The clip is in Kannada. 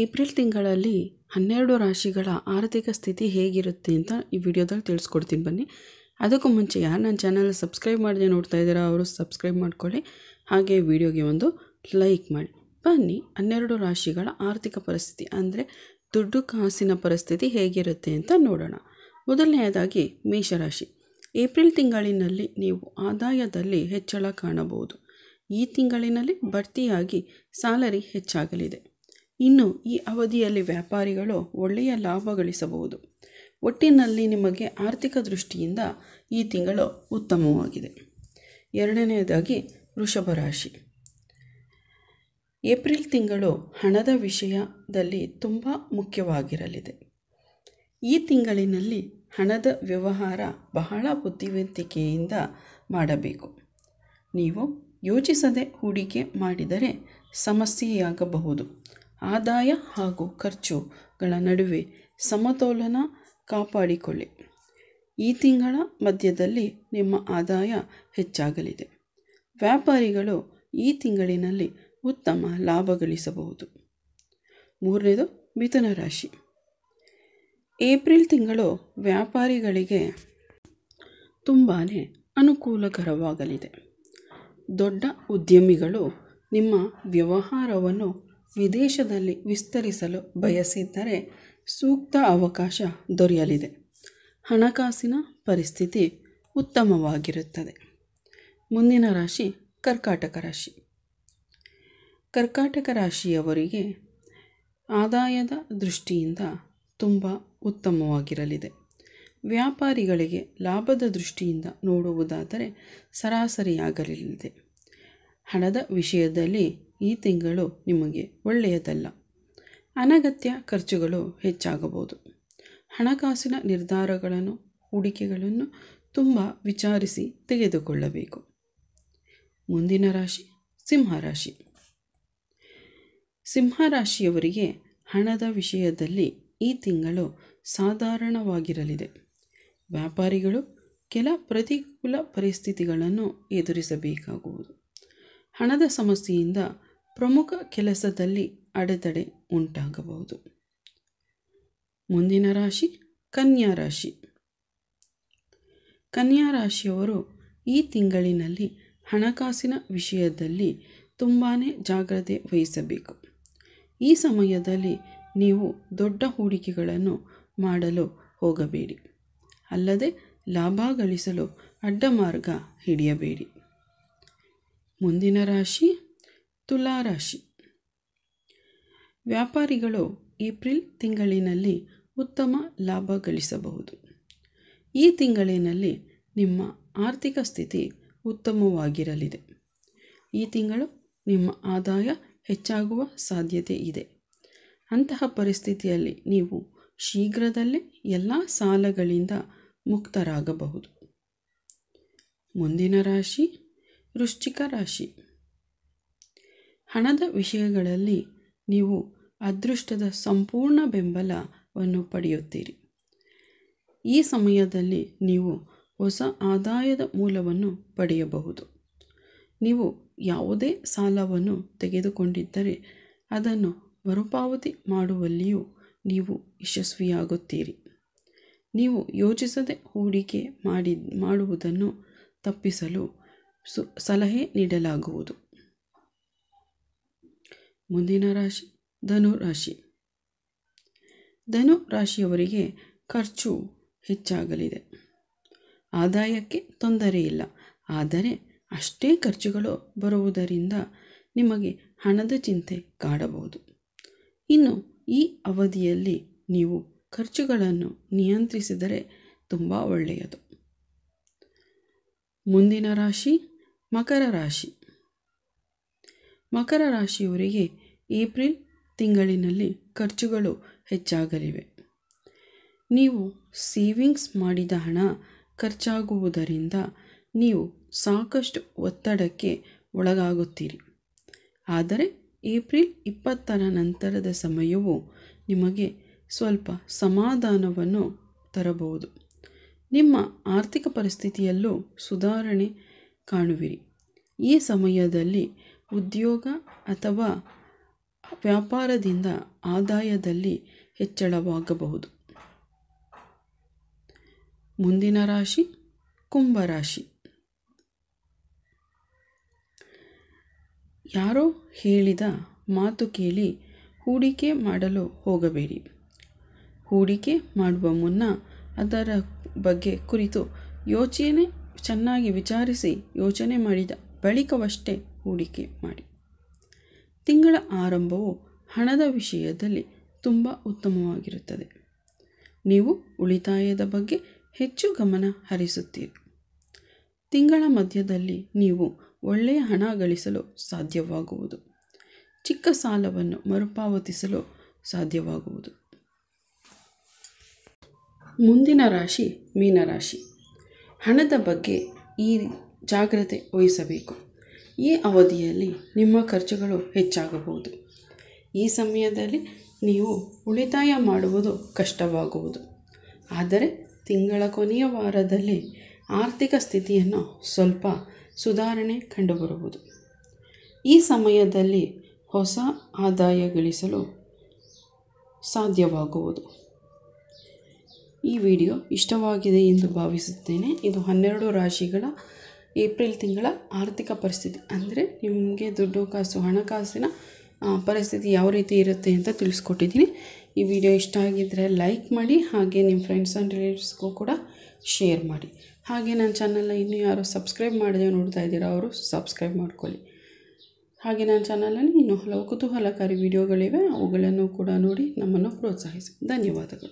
ಏಪ್ರಿಲ್ ತಿಂಗಳಲ್ಲಿ ಹನ್ನೆರಡು ರಾಶಿಗಳ ಆರ್ಥಿಕ ಸ್ಥಿತಿ ಹೇಗಿರುತ್ತೆ ಅಂತ ಈ ವಿಡಿಯೋದಲ್ಲಿ ತಿಳಿಸ್ಕೊಡ್ತೀನಿ ಬನ್ನಿ ಅದಕ್ಕೂ ಮುಂಚೆ ಯಾರು ನನ್ನ ಚಾನಲ್ ಸಬ್ಸ್ಕ್ರೈಬ್ ಮಾಡದೆ ನೋಡ್ತಾ ಇದ್ದೀರಾ ಅವರು ಸಬ್ಸ್ಕ್ರೈಬ್ ಮಾಡ್ಕೊಳ್ಳಿ ಹಾಗೆ ವಿಡಿಯೋಗೆ ಒಂದು ಲೈಕ್ ಮಾಡಿ ಬನ್ನಿ ಹನ್ನೆರಡು ರಾಶಿಗಳ ಆರ್ಥಿಕ ಪರಿಸ್ಥಿತಿ ಅಂದರೆ ದುಡ್ಡು ಕಾಸಿನ ಪರಿಸ್ಥಿತಿ ಹೇಗಿರುತ್ತೆ ಅಂತ ನೋಡೋಣ ಮೊದಲನೆಯದಾಗಿ ಮೇಷರಾಶಿ ಏಪ್ರಿಲ್ ತಿಂಗಳಿನಲ್ಲಿ ನೀವು ಆದಾಯದಲ್ಲಿ ಹೆಚ್ಚಳ ಕಾಣಬಹುದು ಈ ತಿಂಗಳಿನಲ್ಲಿ ಬಡ್ತಿಯಾಗಿ ಸ್ಯಾಲರಿ ಹೆಚ್ಚಾಗಲಿದೆ ಇನ್ನು ಈ ಅವಧಿಯಲ್ಲಿ ವ್ಯಾಪಾರಿಗಳು ಒಳ್ಳೆಯ ಲಾಭ ಗಳಿಸಬಹುದು ಒಟ್ಟಿನಲ್ಲಿ ನಿಮಗೆ ಆರ್ಥಿಕ ದೃಷ್ಟಿಯಿಂದ ಈ ತಿಂಗಳು ಉತ್ತಮವಾಗಿದೆ ಎರಡನೆಯದಾಗಿ ವೃಷಭ ರಾಶಿ ಏಪ್ರಿಲ್ ತಿಂಗಳು ಹಣದ ವಿಷಯದಲ್ಲಿ ತುಂಬ ಮುಖ್ಯವಾಗಿರಲಿದೆ ಈ ತಿಂಗಳಿನಲ್ಲಿ ಹಣದ ವ್ಯವಹಾರ ಬಹಳ ಬುದ್ಧಿವಂತಿಕೆಯಿಂದ ಮಾಡಬೇಕು ನೀವು ಯೋಚಿಸದೆ ಹೂಡಿಕೆ ಮಾಡಿದರೆ ಸಮಸ್ಯೆಯಾಗಬಹುದು ಆದಾಯ ಹಾಗೂ ಖರ್ಚುಗಳ ನಡುವೆ ಸಮತೋಲನ ಕಾಪಾಡಿಕೊಳ್ಳಿ ಈ ತಿಂಗಳ ಮಧ್ಯದಲ್ಲಿ ನಿಮ್ಮ ಆದಾಯ ಹೆಚ್ಚಾಗಲಿದೆ ವ್ಯಾಪಾರಿಗಳು ಈ ತಿಂಗಳಿನಲ್ಲಿ ಉತ್ತಮ ಲಾಭ ಗಳಿಸಬಹುದು ಮೂರನೇದು ಮಿಥುನ ರಾಶಿ ಏಪ್ರಿಲ್ ತಿಂಗಳು ವ್ಯಾಪಾರಿಗಳಿಗೆ ತುಂಬಾ ಅನುಕೂಲಕರವಾಗಲಿದೆ ದೊಡ್ಡ ಉದ್ಯಮಿಗಳು ನಿಮ್ಮ ವ್ಯವಹಾರವನ್ನು ವಿದೇಶದಲ್ಲಿ ವಿಸ್ತರಿಸಲು ಬಯಸಿದ್ದರೆ ಸೂಕ್ತ ಅವಕಾಶ ದೊರೆಯಲಿದೆ ಹಣಕಾಸಿನ ಪರಿಸ್ಥಿತಿ ಉತ್ತಮವಾಗಿರುತ್ತದೆ ಮುಂದಿನ ರಾಶಿ ಕರ್ಕಾಟಕ ರಾಶಿ ಕರ್ಕಾಟಕ ರಾಶಿಯವರಿಗೆ ಆದಾಯದ ದೃಷ್ಟಿಯಿಂದ ತುಂಬ ಉತ್ತಮವಾಗಿರಲಿದೆ ವ್ಯಾಪಾರಿಗಳಿಗೆ ಲಾಭದ ದೃಷ್ಟಿಯಿಂದ ನೋಡುವುದಾದರೆ ಸರಾಸರಿಯಾಗಲಿದೆ ಹಣದ ವಿಷಯದಲ್ಲಿ ಈ ತಿಂಗಳು ನಿಮಗೆ ಒಳ್ಳೆಯದಲ್ಲ ಅನಗತ್ಯ ಖರ್ಚುಗಳು ಹೆಚ್ಚಾಗಬಹುದು ಹಣಕಾಸಿನ ನಿರ್ಧಾರಗಳನ್ನು ಹೂಡಿಕೆಗಳನ್ನು ತುಂಬ ವಿಚಾರಿಸಿ ತೆಗೆದುಕೊಳ್ಳಬೇಕು ಮುಂದಿನ ರಾಶಿ ಸಿಂಹರಾಶಿ ಸಿಂಹರಾಶಿಯವರಿಗೆ ಹಣದ ವಿಷಯದಲ್ಲಿ ಈ ತಿಂಗಳು ಸಾಧಾರಣವಾಗಿರಲಿದೆ ವ್ಯಾಪಾರಿಗಳು ಕೆಲ ಪ್ರತಿಕೂಲ ಪರಿಸ್ಥಿತಿಗಳನ್ನು ಎದುರಿಸಬೇಕಾಗುವುದು ಹಣದ ಸಮಸ್ಯೆಯಿಂದ ಪ್ರಮುಖ ಕೆಲಸದಲ್ಲಿ ಅಡೆತಡೆ ಉಂಟಾಗಬಹುದು ಮುಂದಿನ ರಾಶಿ ಕನ್ಯಾ ರಾಶಿ ಕನ್ಯಾ ರಾಶಿಯವರು ಈ ತಿಂಗಳಿನಲ್ಲಿ ಹಣಕಾಸಿನ ವಿಷಯದಲ್ಲಿ ತುಂಬಾ ಜಾಗ್ರತೆ ವಹಿಸಬೇಕು ಈ ಸಮಯದಲ್ಲಿ ನೀವು ದೊಡ್ಡ ಹೂಡಿಕೆಗಳನ್ನು ಮಾಡಲು ಹೋಗಬೇಡಿ ಅಲ್ಲದೆ ಲಾಭ ಗಳಿಸಲು ಅಡ್ಡಮಾರ್ಗ ಹಿಡಿಯಬೇಡಿ ಮುಂದಿನ ರಾಶಿ ತುಲಾರಾಶಿ ವ್ಯಾಪಾರಿಗಳು ಏಪ್ರಿಲ್ ತಿಂಗಳಿನಲ್ಲಿ ಉತ್ತಮ ಲಾಭ ಗಳಿಸಬಹುದು ಈ ತಿಂಗಳಿನಲ್ಲಿ ನಿಮ್ಮ ಆರ್ಥಿಕ ಸ್ಥಿತಿ ಉತ್ತಮವಾಗಿರಲಿದೆ ಈ ತಿಂಗಳು ನಿಮ್ಮ ಆದಾಯ ಹೆಚ್ಚಾಗುವ ಸಾಧ್ಯತೆ ಇದೆ ಅಂತಹ ಪರಿಸ್ಥಿತಿಯಲ್ಲಿ ನೀವು ಶೀಘ್ರದಲ್ಲೇ ಎಲ್ಲ ಸಾಲಗಳಿಂದ ಮುಕ್ತರಾಗಬಹುದು ಮುಂದಿನ ರಾಶಿ ವೃಶ್ಚಿಕ ರಾಶಿ ಹಣದ ವಿಷಯಗಳಲ್ಲಿ ನೀವು ಅದೃಷ್ಟದ ಸಂಪೂರ್ಣ ಬೆಂಬಲವನ್ನು ಪಡೆಯುತ್ತೀರಿ ಈ ಸಮಯದಲ್ಲಿ ನೀವು ಹೊಸ ಆದಾಯದ ಮೂಲವನ್ನು ಪಡೆಯಬಹುದು ನೀವು ಯಾವುದೇ ಸಾಲವನ್ನು ತೆಗೆದುಕೊಂಡಿದ್ದರೆ ಅದನ್ನು ಮರುಪಾವತಿ ಮಾಡುವಲ್ಲಿಯೂ ನೀವು ಯಶಸ್ವಿಯಾಗುತ್ತೀರಿ ನೀವು ಯೋಚಿಸದೆ ಹೂಡಿಕೆ ಮಾಡಿ ಮಾಡುವುದನ್ನು ತಪ್ಪಿಸಲು ಸು ಸಲಹೆ ನೀಡಲಾಗುವುದು ಮುಂದಿನ ರಾಶಿ ಧನು ರಾಶಿ ಧನು ರಾಶಿಯವರಿಗೆ ಖರ್ಚು ಹೆಚ್ಚಾಗಲಿದೆ ಆದಾಯಕ್ಕೆ ತೊಂದರೆ ಇಲ್ಲ ಆದರೆ ಅಷ್ಟೇ ಖರ್ಚುಗಳು ಬರುವುದರಿಂದ ನಿಮಗೆ ಹಣದ ಚಿಂತೆ ಕಾಡಬಹುದು ಇನ್ನು ಈ ಅವಧಿಯಲ್ಲಿ ನೀವು ಖರ್ಚುಗಳನ್ನು ನಿಯಂತ್ರಿಸಿದರೆ ತುಂಬ ಒಳ್ಳೆಯದು ಮುಂದಿನ ರಾಶಿ ಮಕರ ರಾಶಿ ಮಕರ ರಾಶಿಯವರಿಗೆ ಏಪ್ರಿಲ್ ತಿಂಗಳಿನಲ್ಲಿ ಖರ್ಚುಗಳು ಹೆಚ್ಚಾಗಲಿವೆ ನೀವು ಸೇವಿಂಗ್ಸ್ ಮಾಡಿದ ಹಣ ಖರ್ಚಾಗುವುದರಿಂದ ನೀವು ಸಾಕಷ್ಟು ಒತ್ತಡಕ್ಕೆ ಒಳಗಾಗುತ್ತೀರಿ ಆದರೆ ಏಪ್ರಿಲ್ ಇಪ್ಪತ್ತರ ನಂತರದ ಸಮಯವು ನಿಮಗೆ ಸ್ವಲ್ಪ ಸಮಾಧಾನವನ್ನು ತರಬಹುದು ನಿಮ್ಮ ಆರ್ಥಿಕ ಪರಿಸ್ಥಿತಿಯಲ್ಲೂ ಸುಧಾರಣೆ ಕಾಣುವಿರಿ ಈ ಸಮಯದಲ್ಲಿ ಉದ್ಯೋಗ ಅಥವಾ ವ್ಯಾಪಾರದಿಂದ ಆದಾಯದಲ್ಲಿ ಹೆಚ್ಚಳವಾಗಬಹುದು ಮುಂದಿನ ರಾಶಿ ಕುಂಭರಾಶಿ ಯಾರೋ ಹೇಳಿದ ಮಾತು ಕೇಳಿ ಹೂಡಿಕೆ ಮಾಡಲು ಹೋಗಬೇಡಿ ಹೂಡಿಕೆ ಮಾಡುವ ಮುನ್ನ ಅದರ ಬಗ್ಗೆ ಕುರಿತು ಯೋಚನೆ ಚೆನ್ನಾಗಿ ವಿಚಾರಿಸಿ ಯೋಚನೆ ಮಾಡಿದ ಬಳಿಕವಷ್ಟೇ ಹೂಡಿಕೆ ಮಾಡಿ ತಿಂಗಳ ಆರಂಭವು ಹಣದ ವಿಷಯದಲ್ಲಿ ತುಂಬ ಉತ್ತಮವಾಗಿರುತ್ತದೆ ನೀವು ಉಳಿತಾಯದ ಬಗ್ಗೆ ಹೆಚ್ಚು ಗಮನ ಹರಿಸುತ್ತೀರಿ ತಿಂಗಳ ಮಧ್ಯದಲ್ಲಿ ನೀವು ಒಳ್ಳೆಯ ಹಣ ಗಳಿಸಲು ಸಾಧ್ಯವಾಗುವುದು ಚಿಕ್ಕ ಸಾಲವನ್ನು ಮರುಪಾವತಿಸಲು ಸಾಧ್ಯವಾಗುವುದು ಮುಂದಿನ ರಾಶಿ ಮೀನರಾಶಿ ಹಣದ ಬಗ್ಗೆ ಈ ಜಾಗ್ರತೆ ವಹಿಸಬೇಕು ಈ ಅವಧಿಯಲ್ಲಿ ನಿಮ್ಮ ಖರ್ಚುಗಳು ಹೆಚ್ಚಾಗಬಹುದು ಈ ಸಮಯದಲ್ಲಿ ನೀವು ಉಳಿತಾಯ ಮಾಡುವುದು ಕಷ್ಟವಾಗುವುದು ಆದರೆ ತಿಂಗಳ ಕೊನೆಯ ವಾರದಲ್ಲಿ ಆರ್ಥಿಕ ಸ್ಥಿತಿಯನ್ನು ಸ್ವಲ್ಪ ಸುಧಾರಣೆ ಕಂಡುಬರುವುದು ಈ ಸಮಯದಲ್ಲಿ ಹೊಸ ಆದಾಯ ಗಳಿಸಲು ಸಾಧ್ಯವಾಗುವುದು ಈ ವಿಡಿಯೋ ಇಷ್ಟವಾಗಿದೆ ಎಂದು ಭಾವಿಸುತ್ತೇನೆ ಇದು ಹನ್ನೆರಡು ರಾಶಿಗಳ ಏಪ್ರಿಲ್ ತಿಂಗಳ ಆರ್ಥಿಕ ಪರಿಸ್ಥಿತಿ ಅಂದರೆ ನಿಮಗೆ ದುಡ್ಡು ಕಾಸು ಹಣಕಾಸಿನ ಪರಿಸ್ಥಿತಿ ಯಾವ ರೀತಿ ಇರುತ್ತೆ ಅಂತ ತಿಳಿಸ್ಕೊಟ್ಟಿದ್ದೀನಿ ಈ ವಿಡಿಯೋ ಇಷ್ಟ ಆಗಿದ್ದರೆ ಲೈಕ್ ಮಾಡಿ ಹಾಗೆ ನಿಮ್ಮ ಫ್ರೆಂಡ್ಸ್ ಆ್ಯಂಡ್ ರಿಲೇಟಿವ್ಸ್ಗೂ ಕೂಡ ಶೇರ್ ಮಾಡಿ ಹಾಗೆ ನನ್ನ ಚಾನಲ್ನ ಇನ್ನೂ ಯಾರು ಸಬ್ಸ್ಕ್ರೈಬ್ ಮಾಡಿದೆ ನೋಡ್ತಾ ಇದ್ದೀರಾ ಅವರು ಸಬ್ಸ್ಕ್ರೈಬ್ ಮಾಡ್ಕೊಳ್ಳಿ ಹಾಗೆ ನನ್ನ ಚಾನಲಲ್ಲಿ ಇನ್ನೂ ಹಲವು ಕುತೂಹಲಕಾರಿ ವಿಡಿಯೋಗಳಿವೆ ಅವುಗಳನ್ನು ಕೂಡ ನೋಡಿ ನಮ್ಮನ್ನು ಪ್ರೋತ್ಸಾಹಿಸಿ ಧನ್ಯವಾದಗಳು